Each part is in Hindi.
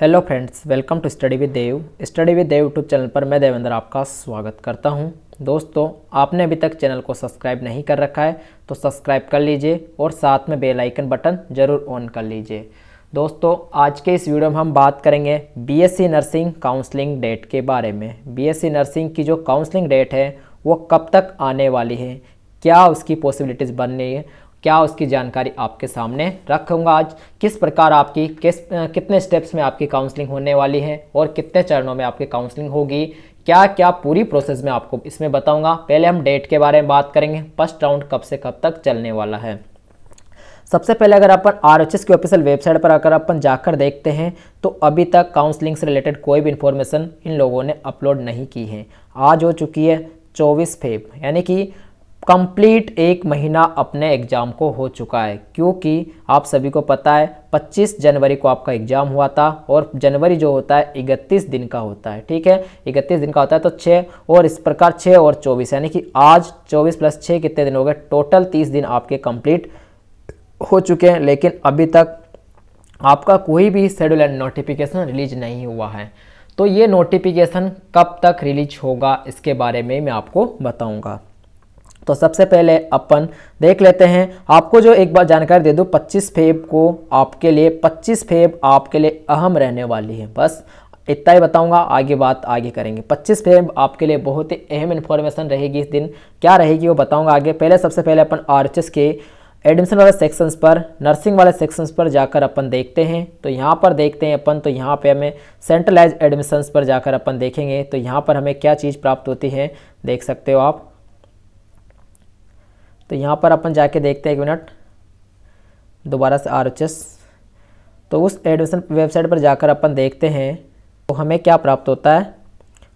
hello friends welcome to study with Dev study with Dev YouTube channel पर मैं देवेंद्र आपका स्वागत करता हूं दोस्तों आपने अभी तक चैनल को सब्सक्राइब नहीं कर रखा है तो सब्सक्राइब कर लीजिए और साथ में बेल आइकन बटन ज़रूर ऑन कर लीजिए दोस्तों आज के इस वीडियो में हम बात करेंगे बीएससी नर्सिंग काउंसलिंग डेट के बारे में बी नर्सिंग की जो काउंसलिंग डेट है वो कब तक आने वाली है क्या उसकी पॉसिबिलिटीज़ बन रही है क्या उसकी जानकारी आपके सामने रखूँगा आज किस प्रकार आपकी किस कितने स्टेप्स में आपकी काउंसलिंग होने वाली है और कितने चरणों में आपकी काउंसलिंग होगी क्या क्या पूरी प्रोसेस में आपको इसमें बताऊंगा पहले हम डेट के बारे में बात करेंगे फर्स्ट राउंड कब से कब तक चलने वाला है सबसे पहले अगर अपन आर एच एस की ऑफिशियल वेबसाइट पर अगर अपन जाकर देखते हैं तो अभी तक काउंसलिंग से रिलेटेड कोई भी इन्फॉर्मेशन इन लोगों ने अपलोड नहीं की है आज हो चुकी है चौबीस फेब यानी कि कंप्लीट एक महीना अपने एग्ज़ाम को हो चुका है क्योंकि आप सभी को पता है 25 जनवरी को आपका एग्ज़ाम हुआ था और जनवरी जो होता है 31 दिन का होता है ठीक है 31 दिन का होता है तो 6 और इस प्रकार 6 और 24 यानी कि आज 24 प्लस 6 कितने दिन हो गए टोटल 30 दिन आपके कंप्लीट हो चुके हैं लेकिन अभी तक आपका कोई भी शेड्यूल एंड नोटिफिकेशन रिलीज नहीं हुआ है तो ये नोटिफिकेशन कब तक रिलीज होगा इसके बारे में मैं आपको बताऊंगा तो सबसे पहले अपन देख लेते हैं आपको जो एक बार जानकारी दे दूँ 25 फेब को आपके लिए 25 फेब आपके लिए अहम रहने वाली है बस इतना ही बताऊंगा आगे बात आगे करेंगे 25 फेब आपके लिए बहुत ही अहम इन्फॉर्मेशन रहेगी इस दिन क्या रहेगी वो बताऊंगा आगे पहले सबसे पहले अपन आर के एडमिशन वाले सेक्शंस पर नर्सिंग वाले सेक्शंस पर जाकर अपन देखते हैं तो यहाँ पर देखते हैं अपन तो यहाँ पे हमें सेंट्रलाइज एडमिशंस पर जाकर अपन देखेंगे तो यहाँ पर हमें क्या चीज़ प्राप्त होती है देख सकते हो आप तो यहाँ पर अपन जाके देखते हैं एक मिनट दोबारा से आर तो उस एडमिशन वेबसाइट पर जाकर अपन देखते हैं तो हमें क्या प्राप्त होता है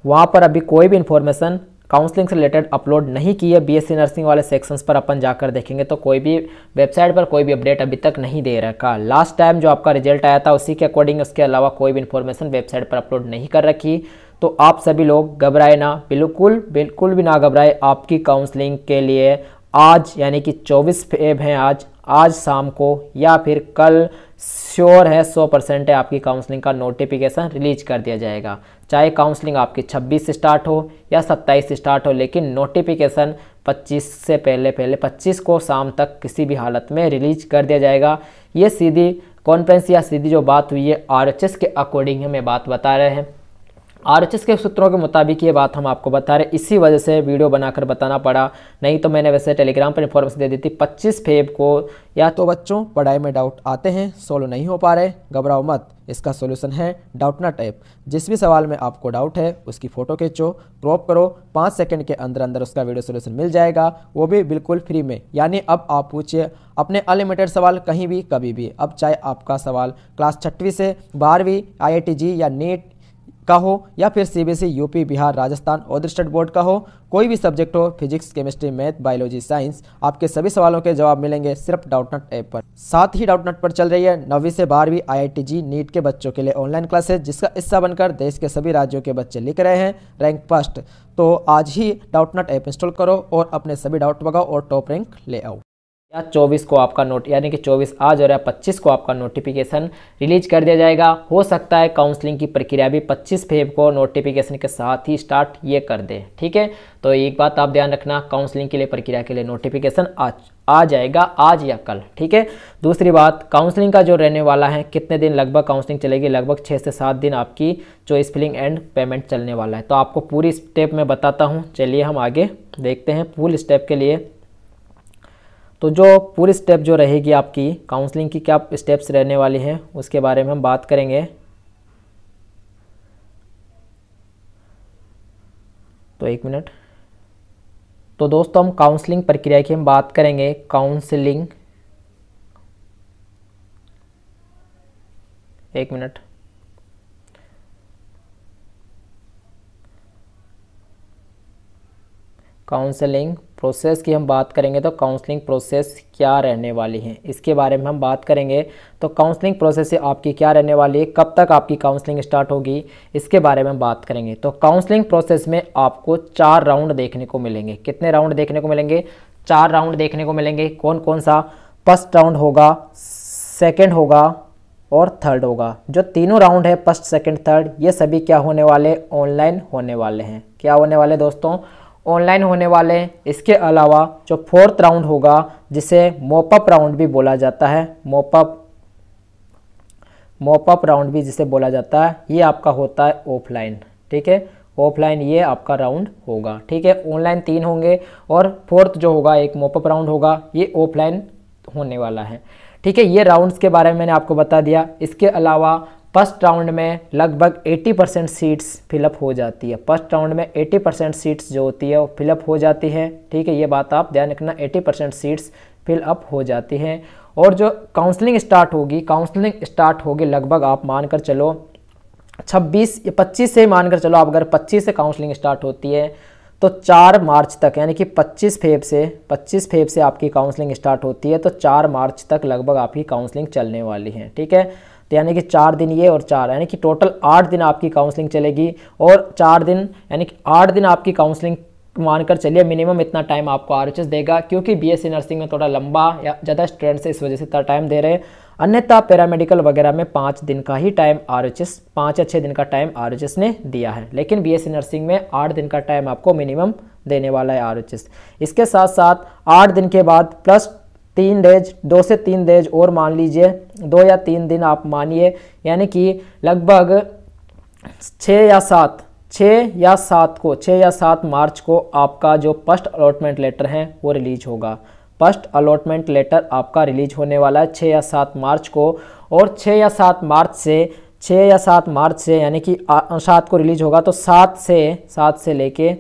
वहाँ पर अभी कोई भी इन्फॉर्मेशन काउंसलिंग से रिलेटेड अपलोड नहीं की है बीएससी नर्सिंग वाले सेक्शंस पर अपन जाकर देखेंगे तो कोई भी वेबसाइट पर कोई भी अपडेट अभी तक नहीं दे रखा लास्ट टाइम जो आपका रिजल्ट आया था उसी के अकॉर्डिंग उसके अलावा कोई भी इन्फॉर्मेशन वेबसाइट पर अपलोड नहीं कर रखी तो आप सभी लोग घबराए ना बिल्कुल बिल्कुल भी ना घबराए आपकी काउंसलिंग के लिए आज यानी कि 24 फेब हैं आज आज शाम को या फिर कल श्योर है 100 परसेंट है आपकी काउंसलिंग का नोटिफिकेशन रिलीज कर दिया जाएगा चाहे काउंसलिंग आपकी 26 से स्टार्ट हो या 27 से स्टार्ट हो लेकिन नोटिफिकेशन 25 से पहले पहले 25 को शाम तक किसी भी हालत में रिलीज कर दिया जाएगा ये सीधी कॉन्फ्रेंस या सीधी जो बात हुई है आर के अकॉर्डिंग हमें बात बता रहे हैं आरएचएस के सूत्रों के मुताबिक ये बात हम आपको बता रहे इसी वजह से वीडियो बनाकर बताना पड़ा नहीं तो मैंने वैसे टेलीग्राम पर इन्फॉर्मेशन दे दी थी पच्चीस फेब को या तो बच्चों पढ़ाई में डाउट आते हैं सोल्व नहीं हो पा रहे घबराओ मत इसका सोल्यूशन है ना टाइप जिस भी सवाल में आपको डाउट है उसकी फ़ोटो खींचो क्रॉप करो पाँच सेकंड के अंदर अंदर उसका वीडियो सोल्यूशन मिल जाएगा वो भी बिल्कुल फ्री में यानी अब आप पूछिए अपने अनलिमिटेड सवाल कहीं भी कभी भी अब चाहे आपका सवाल क्लास छठवीं से बारहवीं आई या नीट का हो या फिर CBSE UP e, Bihar Rajasthan और स्टेट बोर्ड का हो कोई भी सब्जेक्ट हो physics chemistry math biology science आपके सभी सवालों के जवाब मिलेंगे सिर्फ डाउटनट ऐप पर साथ ही डाउटनट पर चल रही है नौवीं से बारहवीं जी नीट के बच्चों के लिए ऑनलाइन क्लासेज जिसका हिस्सा बनकर देश के सभी राज्यों के बच्चे लिख रहे हैं रैंक फर्स्ट तो आज ही डाउटनट ऐप इंस्टॉल करो और अपने सभी डाउट भगाओ और टॉप रैंक ले आओ या 24 को आपका नोट यानी कि 24 आज और या 25 को आपका नोटिफिकेशन रिलीज कर दिया जाएगा हो सकता है काउंसलिंग की प्रक्रिया भी 25 फेब को नोटिफिकेशन के साथ ही स्टार्ट ये कर दे ठीक है तो एक बात आप ध्यान रखना काउंसलिंग के लिए प्रक्रिया के लिए नोटिफिकेशन आज आ जाएगा आज या कल ठीक है दूसरी बात काउंसलिंग का जो रहने वाला है कितने दिन लगभग काउंसलिंग चलेगी लगभग छः से सात दिन आपकी चॉइस फिलिंग एंड पेमेंट चलने वाला है तो आपको पूरी स्टेप में बताता हूँ चलिए हम आगे देखते हैं फुल स्टेप के लिए तो जो पूरी स्टेप जो रहेगी आपकी काउंसलिंग की क्या स्टेप्स रहने वाली हैं उसके बारे में हम बात करेंगे तो एक मिनट तो दोस्तों हम काउंसलिंग प्रक्रिया की हम बात करेंगे काउंसलिंग एक मिनट काउंसलिंग प्रोसेस की हम बात करेंगे तो काउंसलिंग प्रोसेस क्या रहने वाली है इसके बारे में हम बात करेंगे तो काउंसलिंग प्रोसेस से आपकी क्या रहने वाली है कब तक आपकी काउंसलिंग स्टार्ट होगी इसके बारे में हम बात करेंगे तो काउंसलिंग प्रोसेस में आपको चार राउंड देखने को मिलेंगे कितने राउंड देखने को मिलेंगे चार राउंड देखने को मिलेंगे कौन कौन सा फर्स्ट राउंड होगा सेकेंड होगा और थर्ड होगा जो तीनों राउंड है फर्स्ट सेकेंड थर्ड ये सभी क्या होने वाले ऑनलाइन होने वाले हैं क्या होने वाले दोस्तों ऑनलाइन होने वाले हैं इसके अलावा जो फोर्थ राउंड होगा जिसे मोपअप राउंड भी बोला जाता है मोपअप मोपअप राउंड भी जिसे बोला जाता है ये आपका होता है ऑफलाइन ठीक है ऑफलाइन ये आपका राउंड होगा ठीक है ऑनलाइन तीन होंगे और फोर्थ जो होगा एक मोपअप राउंड होगा ये ऑफलाइन होने वाला है ठीक है ये राउंड्स के बारे में मैंने आपको बता दिया इसके अलावा फर्स्ट राउंड में लगभग 80 परसेंट सीट्स फिलअप हो जाती है फर्स्ट राउंड में 80 परसेंट सीट्स जो होती है वो फिलअप हो जाती है ठीक है ये बात आप ध्यान रखना 80 परसेंट सीट्स फिलअप हो जाती हैं और जो काउंसलिंग स्टार्ट होगी काउंसलिंग स्टार्ट होगी लगभग आप मान कर चलो 26 या 25 से मानकर चलो आप अगर 25 से काउंसलिंग स्टार्ट होती है तो चार मार्च तक यानी कि 25 फेब से 25 फेब से आपकी काउंसलिंग स्टार्ट होती है तो चार मार्च तक लगभग आपकी काउंसलिंग चलने वाली है ठीक है तो यानी कि चार दिन ये और चार यानी कि टोटल आठ दिन आपकी काउंसलिंग चलेगी और चार दिन यानी कि आठ दिन आपकी काउंसलिंग मानकर चलिए मिनिमम इतना टाइम आपको आर देगा क्योंकि बीएससी नर्सिंग में थोड़ा लंबा या ज़्यादा स्टूडेंट्स से इस वजह से इतना टाइम दे रहे हैं अन्यथा पैरामेडिकल वगैरह में पाँच दिन का ही टाइम आर एच एस पाँच या छः दिन का टाइम आर एच एस ने दिया है लेकिन बी नर्सिंग में आठ दिन का टाइम आपको मिनिमम देने वाला है आर एच एस इसके साथ साथ आठ दिन के बाद प्लस तीन डेज दो से तीन डेज और मान लीजिए दो या तीन दिन आप मानिए यानी कि लगभग छः या सात छः या सात को छः या सात मार्च को आपका जो फर्स्ट अलॉटमेंट लेटर है वो रिलीज होगा फर्स्ट अलॉटमेंट लेटर आपका रिलीज होने वाला है छः या सात मार्च को और छः या सात मार्च से छः या सात मार्च से यानी कि सात को रिलीज होगा तो सात से सात से लेके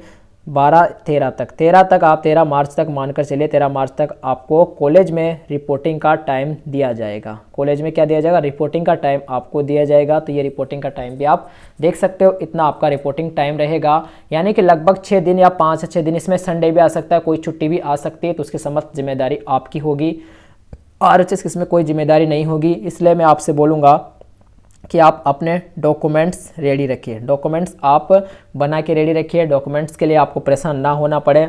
बारह तेरह तक तेरह तक आप तेरह मार्च तक मानकर चलिए तेरह मार्च तक आपको कॉलेज में रिपोर्टिंग का टाइम दिया जाएगा कॉलेज में क्या दिया जाएगा रिपोर्टिंग का टाइम आपको दिया जाएगा तो ये रिपोर्टिंग का टाइम भी आप देख सकते हो इतना आपका रिपोर्टिंग टाइम रहेगा यानी कि लगभग छः दिन या पाँच से छः दिन इसमें संडे भी आ सकता है कोई छुट्टी भी आ सकती है तो उसकी समस्त जिम्मेदारी आपकी होगी आर इसमें कोई जिम्मेदारी नहीं होगी इसलिए मैं आपसे बोलूँगा कि आप अपने डॉक्यूमेंट्स रेडी रखिए डॉक्यूमेंट्स आप बना के रेडी रखिए डॉक्यूमेंट्स के लिए आपको परेशान ना होना पड़े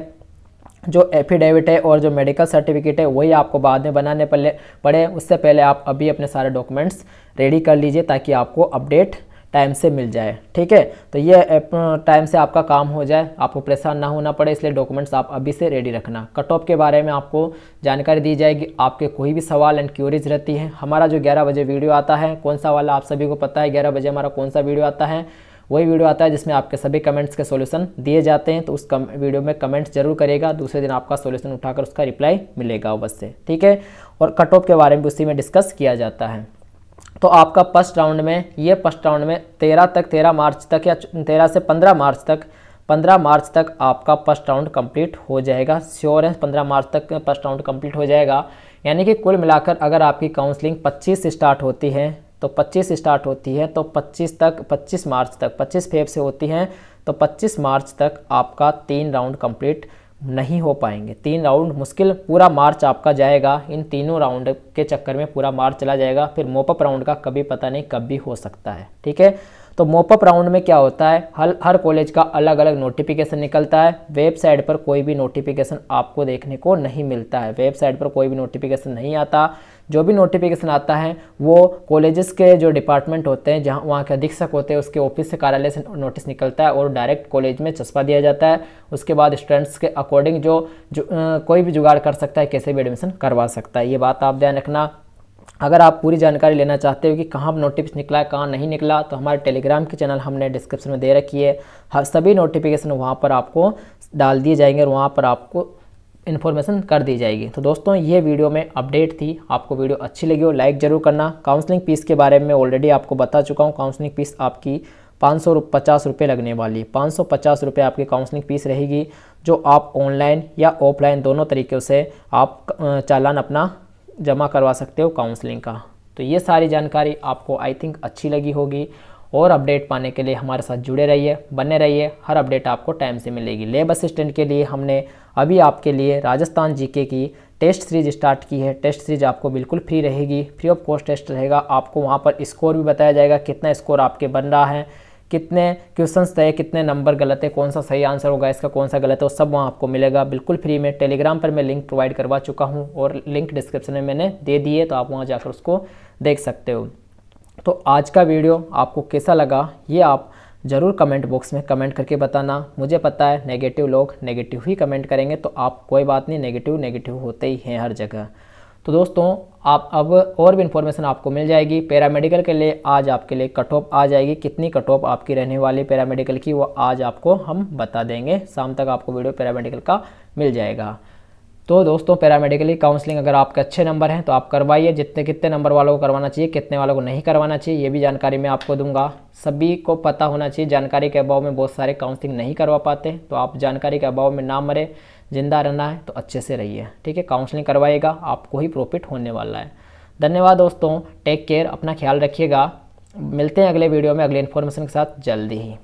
जो एफिडेविट है और जो मेडिकल सर्टिफिकेट है वही आपको बाद में बनाने पड़े उससे पहले आप अभी अपने सारे डॉक्यूमेंट्स रेडी कर लीजिए ताकि आपको अपडेट टाइम से मिल जाए ठीक है तो ये टाइम से आपका काम हो जाए आपको परेशान ना होना पड़े इसलिए डॉक्यूमेंट्स आप अभी से रेडी रखना कट ऑफ के बारे में आपको जानकारी दी जाएगी आपके कोई भी सवाल एंड क्यूरीज रहती है हमारा जो ग्यारह बजे वीडियो आता है कौन सा वाला आप सभी को पता है ग्यारह बजे हमारा कौन सा वीडियो आता है वही वीडियो आता है जिसमें आपके सभी कमेंट्स के सोल्यूशन दिए जाते हैं तो उस कम वीडियो में कमेंट्स जरूर करेगा दूसरे दिन आपका सोल्यूशन उठाकर उसका रिप्लाई मिलेगा अवश्य ठीक है और कट ऑफ के बारे में उसी में डिस्कस किया जाता है तो आपका फर्स्ट राउंड में ये फर्स्ट राउंड में तेरह तक तेरह मार्च तक या तेरह से पंद्रह मार्च तक पंद्रह मार्च तक आपका फर्स्ट राउंड कंप्लीट हो जाएगा श्योर है पंद्रह मार्च तक फर्स्ट राउंड कंप्लीट हो जाएगा यानी कि कुल मिलाकर अगर आपकी काउंसलिंग पच्चीस से स्टार्ट होती है तो पच्चीस स्टार्ट होती है तो पच्चीस तक पच्चीस मार्च तक पच्चीस फेब से होती हैं तो पच्चीस मार्च तक आपका तीन राउंड कम्प्लीट नहीं हो पाएंगे तीन राउंड मुश्किल पूरा मार्च आपका जाएगा इन तीनों राउंड के चक्कर में पूरा मार्च चला जाएगा फिर मोपअप राउंड का कभी पता नहीं कब भी हो सकता है ठीक है तो मोपअप राउंड में क्या होता है हर हर कॉलेज का अलग अलग नोटिफिकेशन निकलता है वेबसाइट पर कोई भी नोटिफिकेशन आपको देखने को नहीं मिलता है वेबसाइट पर कोई भी नोटिफिकेशन नहीं आता जो भी नोटिफिकेशन आता है वो कॉलेजेस के जो डिपार्टमेंट होते हैं जहाँ वहाँ के अधीक्षक होते हैं उसके ऑफिस से कार्यालय से नोटिस निकलता है और डायरेक्ट कॉलेज में चस्पा दिया जाता है उसके बाद स्टूडेंट्स के अकॉर्डिंग जो, जो कोई भी जुगाड़ कर सकता है कैसे भी एडमिशन करवा सकता है ये बात आप ध्यान रखना अगर आप पूरी जानकारी लेना चाहते हो कि कहाँ पर नोटिफिकेशन निकला है कहाँ नहीं निकला तो हमारे टेलीग्राम के चैनल हमने डिस्क्रिप्शन में दे रखी है सभी नोटिफिकेशन वहाँ पर आपको डाल दिए जाएंगे और वहाँ पर आपको इन्फॉर्मेशन कर दी जाएगी तो दोस्तों ये वीडियो में अपडेट थी आपको वीडियो अच्छी लगी हो लाइक ज़रूर करना काउंसलिंग फीस के बारे में ऑलरेडी आपको बता चुका हूँ काउंसलिंग फीस आपकी पाँच सौ पचास रुपये लगने वाली है पाँच सौ पचास रुपये आपकी काउंसलिंग फीस रहेगी जो आप ऑनलाइन या ऑफलाइन दोनों तरीक़ों से आप चालान अपना जमा करवा सकते हो काउंसलिंग का तो ये सारी जानकारी आपको आई थिंक अच्छी लगी होगी और अपडेट पाने के लिए हमारे साथ जुड़े रहिए बने रहिए हर अपडेट आपको टाइम से मिलेगी लेब असिस्टेंट के लिए हमने अभी आपके लिए राजस्थान जीके की टेस्ट सीरीज स्टार्ट की है टेस्ट सीरीज आपको बिल्कुल फ्री रहेगी फ्री ऑफ कॉस्ट टेस्ट रहेगा आपको वहाँ पर स्कोर भी बताया जाएगा कितना स्कोर आपके बन रहा है कितने क्वेश्चंस थे कितने नंबर गलत है कौन सा सही आंसर होगा इसका कौन सा गलत है वो सब वहाँ आपको मिलेगा बिल्कुल फ्री में टेलीग्राम पर मैं लिंक प्रोवाइड करवा चुका हूँ और लिंक डिस्क्रिप्शन में मैंने दे दिए तो आप वहाँ जाकर उसको देख सकते हो तो आज का वीडियो आपको कैसा लगा ये आप ज़रूर कमेंट बॉक्स में कमेंट करके बताना मुझे पता है नेगेटिव लोग नेगेटिव ही कमेंट करेंगे तो आप कोई बात नहीं नेगेटिव नेगेटिव होते ही हैं हर जगह तो दोस्तों आप अब और भी इन्फॉर्मेशन आपको मिल जाएगी पैरामेडिकल के लिए आज आपके लिए कट ऑफ आ जाएगी कितनी कट ऑफ आपकी रहने वाली पैरामेडिकल की वो आज आपको हम बता देंगे शाम तक आपको वीडियो पैरामेडिकल का मिल जाएगा तो दोस्तों पैरामेडिकली काउंसलिंग अगर आपके अच्छे नंबर हैं तो आप करवाइए जितने कितने नंबर वालों को करवाना चाहिए कितने वालों को नहीं करवाना चाहिए ये भी जानकारी मैं आपको दूंगा सभी को पता होना चाहिए जानकारी के अभाव में बहुत सारे काउंसलिंग नहीं करवा पाते तो आप जानकारी के अभाव में ना मरे जिंदा रहना है तो अच्छे से रहिए ठीक है काउंसलिंग करवाइएगा आपको ही प्रॉफिट होने वाला है धन्यवाद दोस्तों टेक केयर अपना ख्याल रखिएगा मिलते हैं अगले वीडियो में अगले इन्फॉर्मेशन के साथ जल्दी ही